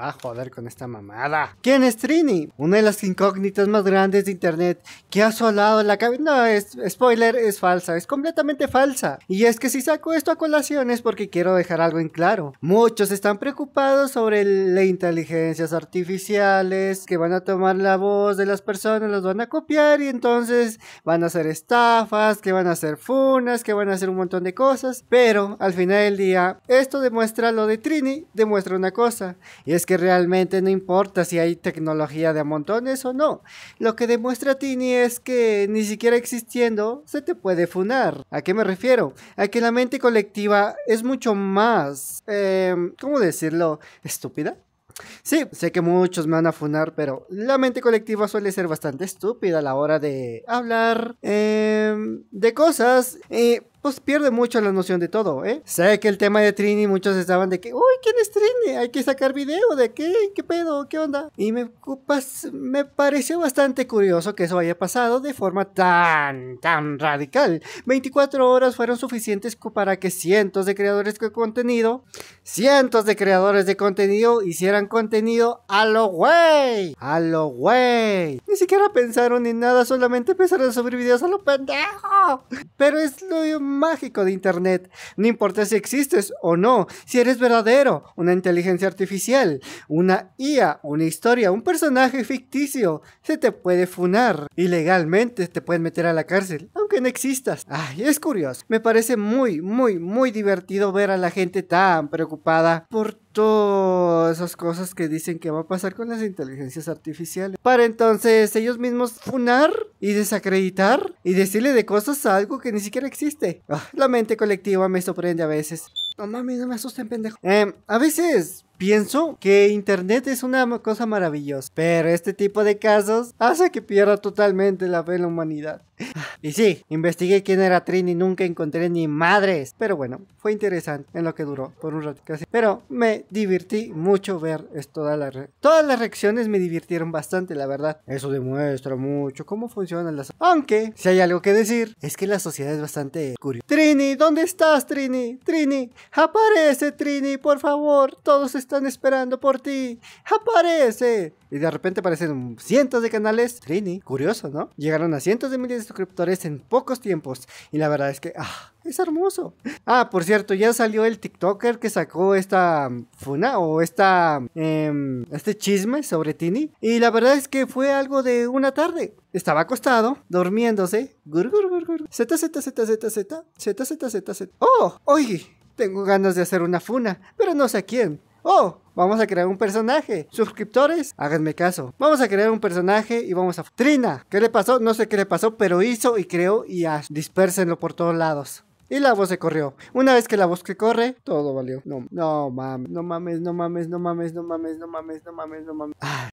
Ah, joder con esta mamada. ¿Quién es Trini? Una de las incógnitas más grandes de internet que ha solado la cabeza. No, es, spoiler, es falsa, es completamente falsa. Y es que si saco esto a colación es porque quiero dejar algo en claro. Muchos están preocupados sobre las inteligencias artificiales que van a tomar la voz de las personas, las van a copiar y entonces van a hacer estafas, que van a hacer funas, que van a hacer un montón de cosas. Pero al final del día, esto demuestra lo de Trini, demuestra una cosa. Y es que realmente no importa si hay tecnología de montones o no. Lo que demuestra Tini es que ni siquiera existiendo se te puede funar. ¿A qué me refiero? A que la mente colectiva es mucho más... Em, ¿Cómo decirlo? ¿Estúpida? Sí, sé que muchos me van a funar, pero la mente colectiva suele ser bastante estúpida a la hora de hablar em, de cosas. Eh, pues, pierde mucho la noción de todo, ¿eh? Sé que el tema de Trini, muchos estaban de que, uy, ¿quién es Trini? Hay que sacar video de qué, qué pedo, qué onda. Y me, me pareció bastante curioso que eso haya pasado de forma tan, tan radical. 24 horas fueron suficientes para que cientos de creadores de contenido, cientos de creadores de contenido hicieran contenido a lo güey, a lo güey. Ni siquiera pensaron en nada, solamente empezaron a subir videos a lo pendejo. Pero es lo mágico de Internet. No importa si existes o no, si eres verdadero, una inteligencia artificial, una IA, una historia, un personaje ficticio, se te puede funar. Ilegalmente te pueden meter a la cárcel, aunque no existas. Ay, es curioso. Me parece muy, muy, muy divertido ver a la gente tan preocupada por esas cosas que dicen que va a pasar con las inteligencias artificiales. Para entonces ellos mismos funar y desacreditar y decirle de cosas a algo que ni siquiera existe. Ah, la mente colectiva me sorprende a veces. No mames, no me asusten, pendejo. Em, a veces Pienso que Internet es una cosa maravillosa, pero este tipo de casos hace que pierda totalmente la fe en la humanidad. Y sí, investigué quién era Trini, nunca encontré ni madres. Pero bueno, fue interesante en lo que duró por un rato casi. Pero me divertí mucho ver toda la todas las reacciones me divirtieron bastante, la verdad. Eso demuestra mucho cómo funcionan las. Aunque, si hay algo que decir, es que la sociedad es bastante curiosa. Trini, ¿dónde estás, Trini? Trini, aparece, Trini, por favor. Todos están están esperando por ti. ¡Aparece! Y de repente aparecen cientos de canales. Trini, curioso, ¿no? Llegaron a cientos de miles de suscriptores en pocos tiempos. Y la verdad es que, ah, es hermoso. Ah, por cierto, ya salió el TikToker que sacó esta mm, funa o esta, em, este chisme sobre Tini. Y la verdad es que fue algo de una tarde. Estaba acostado, durmiéndose. Gur, Z, Z, Z, Z, Z, Z, Z, Z, Z. Oh, oye, tengo ganas de hacer una funa, pero no sé a quién oh, vamos a crear un personaje. Suscriptores, háganme caso. Vamos a crear un personaje y vamos a... Trina, ¿qué le pasó? No sé qué le pasó, pero hizo y creó y as. dispersenlo por todos lados. Y la voz se corrió. Una vez que la voz que corre, todo valió. No, no mames, no mames, no mames, no mames, no mames, no mames, no mames, no mames. Ah.